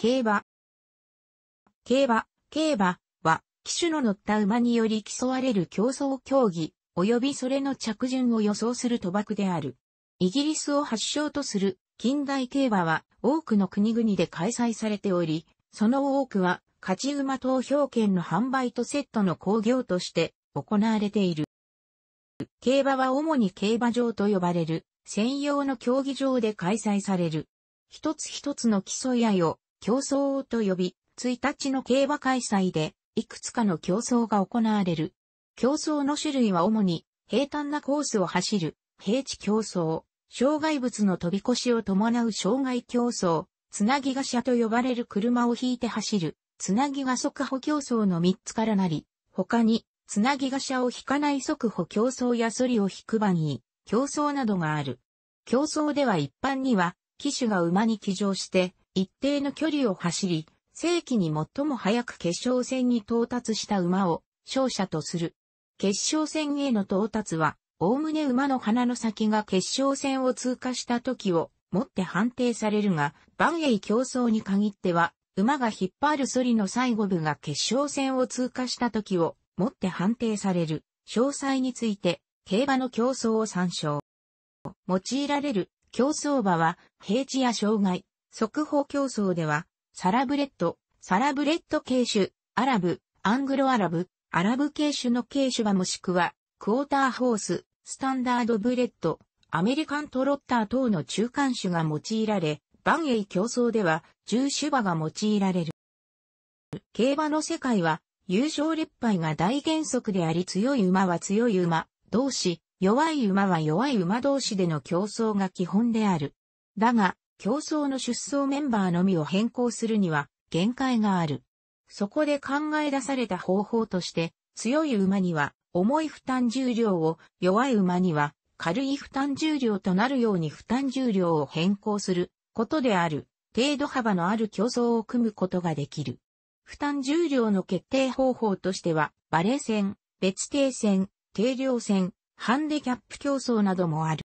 競馬。競馬、競馬は、騎手の乗った馬により競われる競争競技、及びそれの着順を予想する賭博である。イギリスを発祥とする近代競馬は多くの国々で開催されており、その多くは勝ち馬投票権の販売とセットの興行として行われている。競馬は主に競馬場と呼ばれる専用の競技場で開催される。一つ一つの競い合いを競争王と呼び、1日の競馬開催で、いくつかの競争が行われる。競争の種類は主に、平坦なコースを走る、平地競争、障害物の飛び越しを伴う障害競争、つなぎが車と呼ばれる車を引いて走る、つなぎが速歩競争の3つからなり、他に、つなぎが車を引かない速歩競争やソリを引く場に、競争などがある。競争では一般には、騎手が馬に騎乗して、一定の距離を走り、正規に最も早く決勝戦に到達した馬を勝者とする。決勝戦への到達は、おおむね馬の鼻の先が決勝戦を通過した時をもって判定されるが、万栄競争に限っては、馬が引っ張るソリの最後部が決勝戦を通過した時をもって判定される。詳細について、競馬の競争を参照。用いられる競争馬は、平地や障害、速報競争では、サラブレッド、サラブレッド系種、アラブ、アングロアラブ、アラブ系種の系種はもしくは、クォーターホース、スタンダードブレッド、アメリカントロッター等の中間種が用いられ、エイ競争では重種馬が用いられる。競馬の世界は、優勝劣敗が大原則であり強い馬は強い馬同士、弱い馬は弱い馬同士での競争が基本である。だが、競争の出走メンバーのみを変更するには限界がある。そこで考え出された方法として、強い馬には重い負担重量を、弱い馬には軽い負担重量となるように負担重量を変更することである、程度幅のある競争を組むことができる。負担重量の決定方法としては、バレー戦、別定戦、定量戦、ハンデキャップ競争などもある。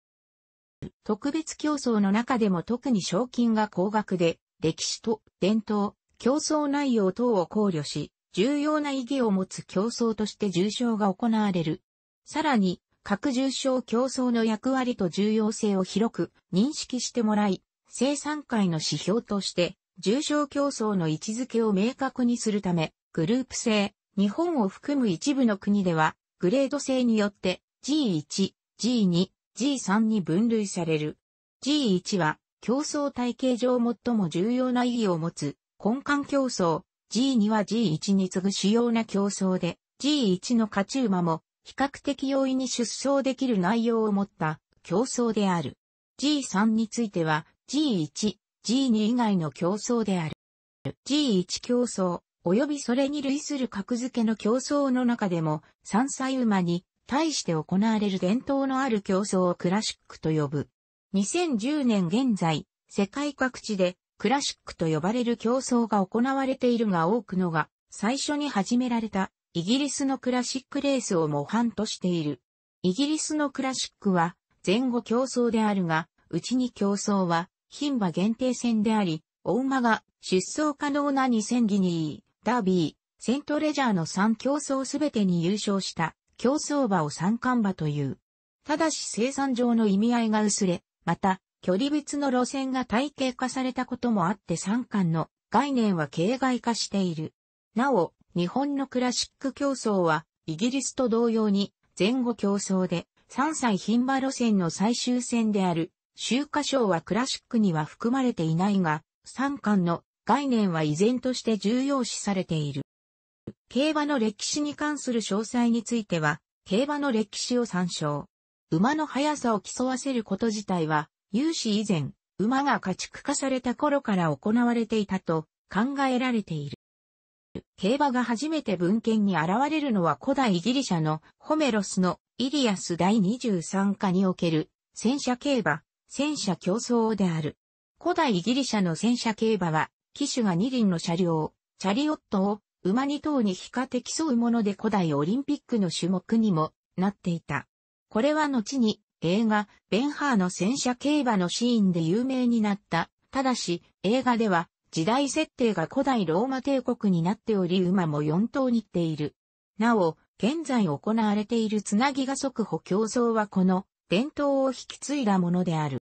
特別競争の中でも特に賞金が高額で、歴史と伝統、競争内容等を考慮し、重要な意義を持つ競争として重賞が行われる。さらに、各重賞競争の役割と重要性を広く認識してもらい、生産会の指標として、重賞競争の位置づけを明確にするため、グループ制、日本を含む一部の国では、グレード制によって G1、G2、G3 に分類される。G1 は競争体系上最も重要な意義を持つ根幹競争。G2 は G1 に次ぐ主要な競争で、G1 の勝ち馬も比較的容易に出走できる内容を持った競争である。G3 については G1、G2 以外の競争である。G1 競争、及びそれに類する格付けの競争の中でも、3歳馬に対して行われる伝統のある競争をクラシックと呼ぶ。2010年現在、世界各地でクラシックと呼ばれる競争が行われているが多くのが最初に始められたイギリスのクラシックレースを模範としている。イギリスのクラシックは前後競争であるが、うちに競争は牝馬限定戦であり、大馬が出走可能な2000ギニー、ダービー、セントレジャーの3競争すべてに優勝した。競走馬を三冠馬という。ただし生産上の意味合いが薄れ、また、距離別の路線が体系化されたこともあって三冠の概念は形骸化している。なお、日本のクラシック競争は、イギリスと同様に、前後競争で、三歳牝馬路線の最終戦である、秋華賞はクラシックには含まれていないが、三冠の概念は依然として重要視されている。競馬の歴史に関する詳細については、競馬の歴史を参照。馬の速さを競わせること自体は、有史以前、馬が家畜化された頃から行われていたと考えられている。競馬が初めて文献に現れるのは古代ギリシャのホメロスのイリアス第23課における戦車競馬、戦車競争である。古代ギリシャの戦車競馬は、騎手が二輪の車両、チャリオットを馬2頭に比かて競うもので古代オリンピックの種目にもなっていた。これは後に映画、ベンハーの戦車競馬のシーンで有名になった。ただし、映画では時代設定が古代ローマ帝国になっており馬も4頭にっている。なお、現在行われているつなぎが速歩競争はこの伝統を引き継いだものである。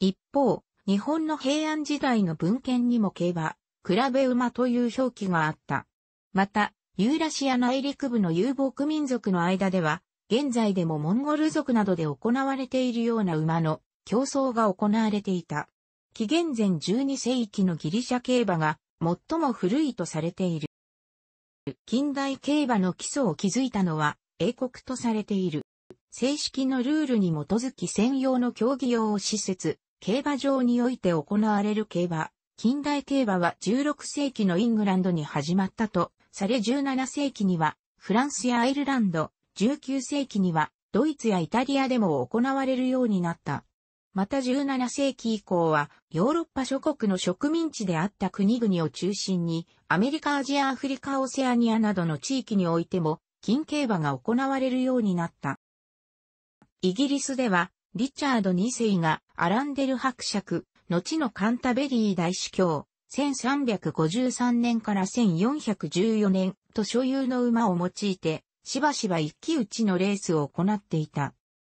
一方、日本の平安時代の文献にも競馬、比べ馬という表記があった。また、ユーラシア内陸部の遊牧民族の間では、現在でもモンゴル族などで行われているような馬の競争が行われていた。紀元前12世紀のギリシャ競馬が最も古いとされている。近代競馬の基礎を築いたのは英国とされている。正式のルールに基づき専用の競技用を施設、競馬場において行われる競馬。近代競馬は16世紀のイングランドに始まったとされ17世紀にはフランスやアイルランド、19世紀にはドイツやイタリアでも行われるようになった。また17世紀以降はヨーロッパ諸国の植民地であった国々を中心にアメリカアジアアフリカオセアニアなどの地域においても金競馬が行われるようになった。イギリスではリチャード2世がアランデル伯爵、後のカンタベリー大主教、1353年から1414年と所有の馬を用いて、しばしば一騎打ちのレースを行っていた。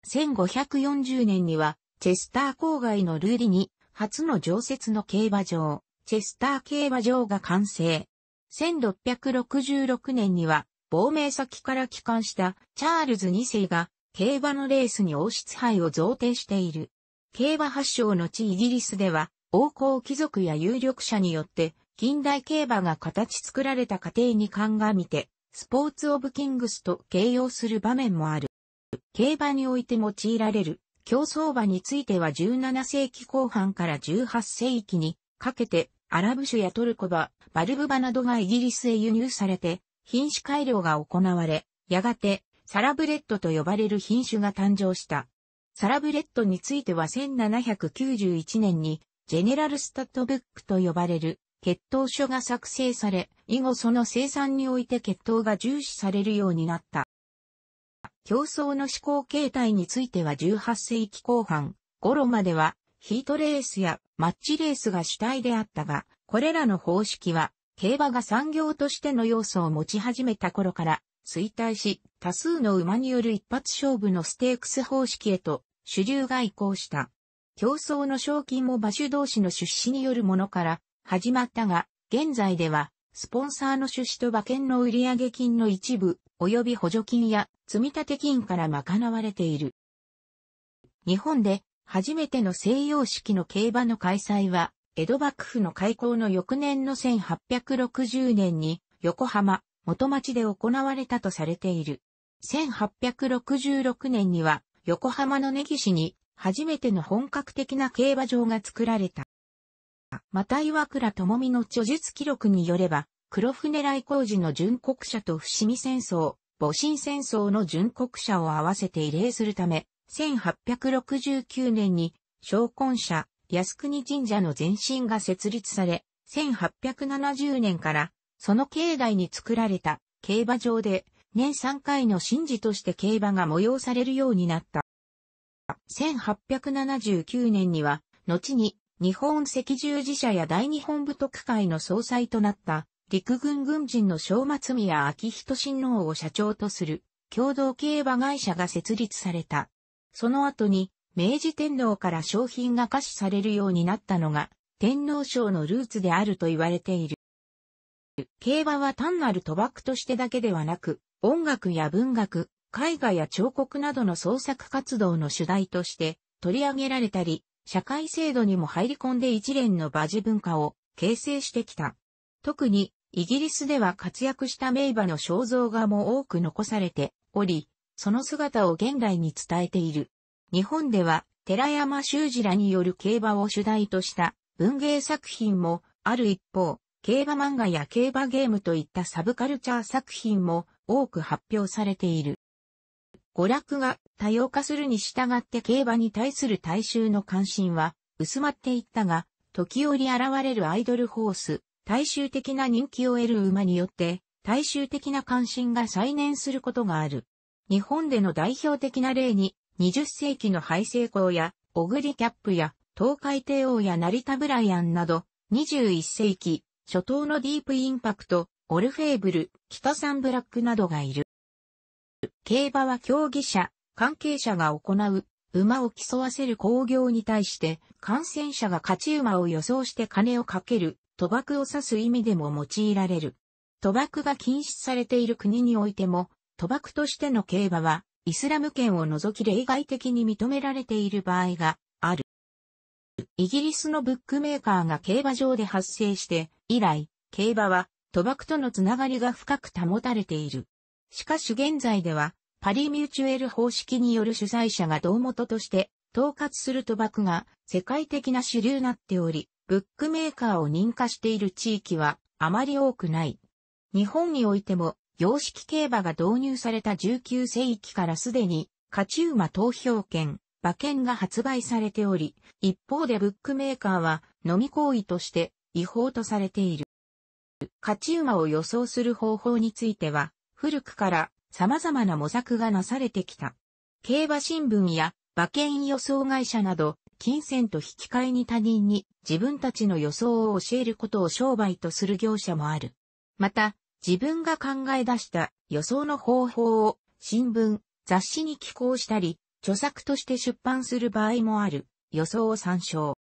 1540年には、チェスター郊外のルーリに、初の常設の競馬場、チェスター競馬場が完成。1666年には、亡命先から帰還したチャールズ2世が、競馬のレースに王室杯を贈呈している。競馬発祥の地イギリスでは、王侯貴族や有力者によって、近代競馬が形作られた過程に鑑みて、スポーツオブキングスと形容する場面もある。競馬において用いられる競争馬については17世紀後半から18世紀にかけてアラブ種やトルコ馬、バルブ馬などがイギリスへ輸入されて品種改良が行われ、やがてサラブレッドと呼ばれる品種が誕生した。サラブレッドについては1791年に、ジェネラルスタッドブックと呼ばれる、血統書が作成され、以後その生産において血統が重視されるようになった。競争の思考形態については18世紀後半、頃までは、ヒートレースやマッチレースが主体であったが、これらの方式は、競馬が産業としての要素を持ち始めた頃から、衰退し、多数の馬による一発勝負のステークス方式へと主流が移行した。競争の賞金も馬主同士の出資によるものから始まったが、現在では、スポンサーの出資と馬券の売上金の一部、及び補助金や積立金から賄われている。日本で初めての西洋式の競馬の開催は、江戸幕府の開港の翌年の1860年に、横浜、元町で行われたとされている。1866年には横浜の根岸に初めての本格的な競馬場が作られた。また岩倉智美の著述記録によれば、黒船来工事の巡国者と伏見戦争、戊辰戦争の巡国者を合わせて慰霊するため、1869年に、昇魂者、靖国神社の前身が設立され、1870年からその境内に作られた競馬場で年3回の神事として競馬が催されるようになった。1879年には、後に日本赤十字社や大日本部徳会の総裁となった陸軍軍人の正松宮昭仁親王を社長とする共同競馬会社が設立された。その後に明治天皇から商品が可視されるようになったのが天皇賞のルーツであると言われている。競馬は単なる賭博としてだけではなく、音楽や文学、絵画や彫刻などの創作活動の主題として取り上げられたり、社会制度にも入り込んで一連の馬事文化を形成してきた。特に、イギリスでは活躍した名馬の肖像画も多く残されており、その姿を現代に伝えている。日本では、寺山修司らによる競馬を主題とした文芸作品もある一方、競馬漫画や競馬ゲームといったサブカルチャー作品も多く発表されている。娯楽が多様化するに従って競馬に対する大衆の関心は薄まっていったが、時折現れるアイドルホース、大衆的な人気を得る馬によって、大衆的な関心が再燃することがある。日本での代表的な例に、20世紀の敗成功や、オグリキャップや、東海帝王や成田ブライアンなど、21世紀、初頭のディープインパクト、オルフェーブル、北サンブラックなどがいる。競馬は競技者、関係者が行う、馬を競わせる興行に対して、感染者が勝ち馬を予想して金をかける、賭博を指す意味でも用いられる。賭博が禁止されている国においても、賭博としての競馬は、イスラム圏を除き例外的に認められている場合がある。イギリスのブックメーカーが競馬場で発生して、以来、競馬は賭博とのつながりが深く保たれている。しかし現在では、パリミューチュエル方式による主催者が胴元として統括する賭博が世界的な主流になっており、ブックメーカーを認可している地域はあまり多くない。日本においても、洋式競馬が導入された19世紀からすでに、勝ち馬投票券、馬券が発売されており、一方でブックメーカーは、飲み行為として、違法とされている。勝ち馬を予想する方法については、古くから様々な模索がなされてきた。競馬新聞や馬券予想会社など、金銭と引き換えに他人に自分たちの予想を教えることを商売とする業者もある。また、自分が考え出した予想の方法を新聞、雑誌に寄稿したり、著作として出版する場合もある。予想を参照。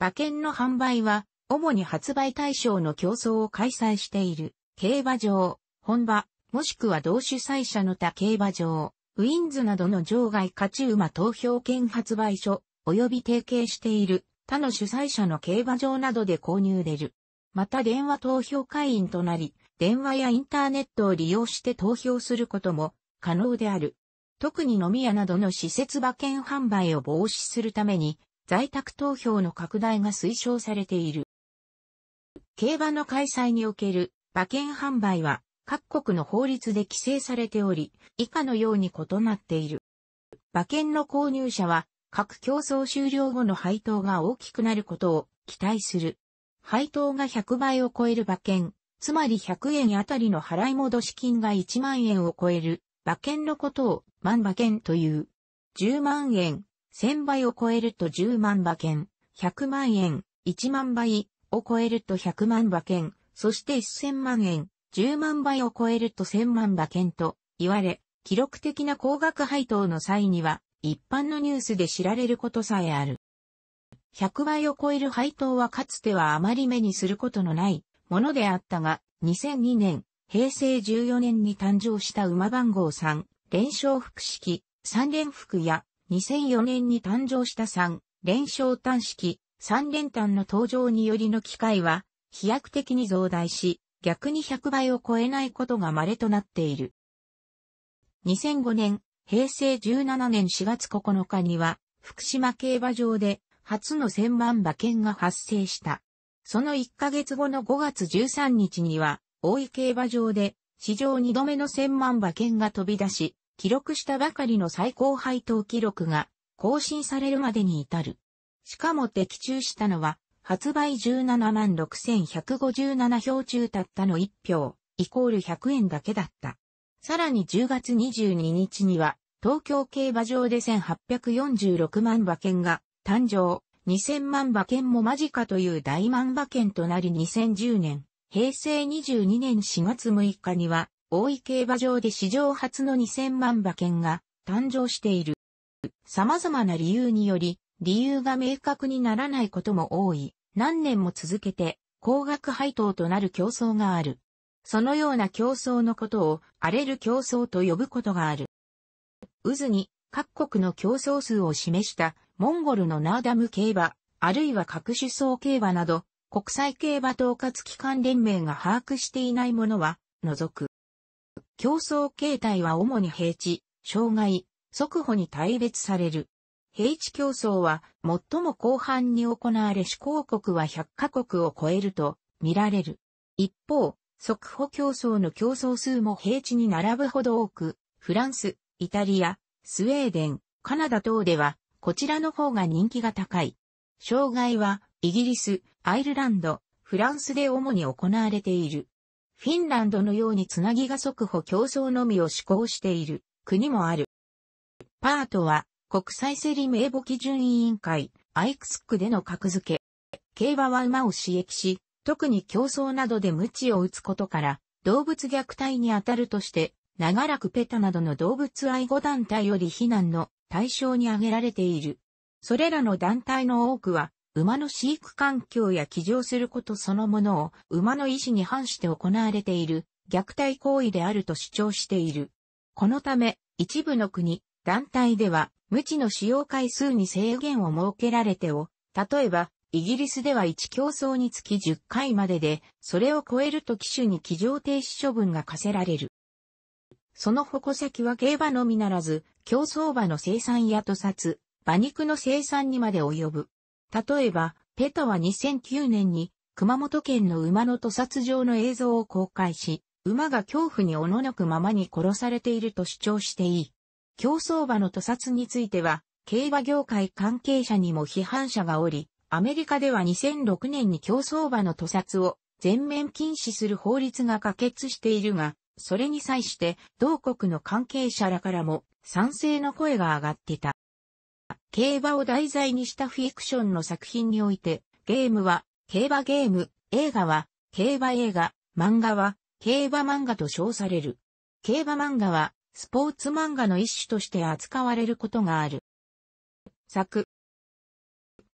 馬券の販売は主に発売対象の競争を開催している、競馬場、本場、もしくは同主催者の他競馬場、ウィンズなどの場外勝ち馬投票券発売所、及び提携している他の主催者の競馬場などで購入出る。また電話投票会員となり、電話やインターネットを利用して投票することも可能である。特に飲み屋などの施設馬券販売を防止するために、在宅投票の拡大が推奨されている。競馬の開催における馬券販売は各国の法律で規制されており、以下のように異なっている。馬券の購入者は各競争終了後の配当が大きくなることを期待する。配当が100倍を超える馬券、つまり100円あたりの払い戻し金が1万円を超える馬券のことを万馬券という。10万円、1000倍を超えると10万馬券、100万円、1万倍、を超えると100万馬券、そして1000万円、10万倍を超えると1000万馬券と言われ、記録的な高額配当の際には、一般のニュースで知られることさえある。100倍を超える配当はかつてはあまり目にすることのないものであったが、2002年、平成14年に誕生した馬番号3、連勝複式、3連複や、2004年に誕生した3、連勝単式、三連単の登場によりの機会は飛躍的に増大し、逆に100倍を超えないことが稀となっている。2005年、平成17年4月9日には、福島競馬場で初の千万馬券が発生した。その1ヶ月後の5月13日には、大井競馬場で史上2度目の千万馬券が飛び出し、記録したばかりの最高配当記録が更新されるまでに至る。しかも的中したのは、発売17万6157票中たったの1票、イコール100円だけだった。さらに10月22日には、東京競馬場で1846万馬券が誕生、2000万馬券も間近という大万馬券となり2010年、平成22年4月6日には、大井競馬場で史上初の2000万馬券が誕生している。様々な理由により、理由が明確にならないことも多い、何年も続けて高額配当となる競争がある。そのような競争のことを荒れる競争と呼ぶことがある。渦に各国の競争数を示したモンゴルのナーダム競馬、あるいは各種層競馬など国際競馬統括機関連盟が把握していないものは除く。競争形態は主に平地、障害、速歩に対別される。平地競争は最も後半に行われ主公国は100カ国を超えると見られる。一方、速歩競争の競争数も平地に並ぶほど多く、フランス、イタリア、スウェーデン、カナダ等では、こちらの方が人気が高い。障害は、イギリス、アイルランド、フランスで主に行われている。フィンランドのようにつなぎが速歩競争のみを施行している国もある。パートは国際セリ名簿基準委員会、アイクスクでの格付け。競馬は馬を刺激し、特に競争などで鞭を打つことから、動物虐待に当たるとして、長らくペタなどの動物愛護団体より非難の対象に挙げられている。それらの団体の多くは、馬の飼育環境や騎乗することそのものを馬の意思に反して行われている虐待行為であると主張している。このため、一部の国、団体では無知の使用回数に制限を設けられてを、例えば、イギリスでは1競争につき10回までで、それを超えると機種に機上停止処分が課せられる。その矛先は競馬のみならず、競争馬の生産や屠殺、馬肉の生産にまで及ぶ。例えば、ペトは2009年に熊本県の馬の屠殺場の映像を公開し、馬が恐怖におののくままに殺されていると主張していい。競争馬の屠殺については、競馬業界関係者にも批判者がおり、アメリカでは2006年に競争馬の屠殺を全面禁止する法律が可決しているが、それに際して同国の関係者らからも賛成の声が上がっていた。競馬を題材にしたフィクションの作品において、ゲームは競馬ゲーム、映画は競馬映画、漫画は競馬漫画と称される。競馬漫画はスポーツ漫画の一種として扱われることがある。作。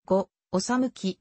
5、おさむき。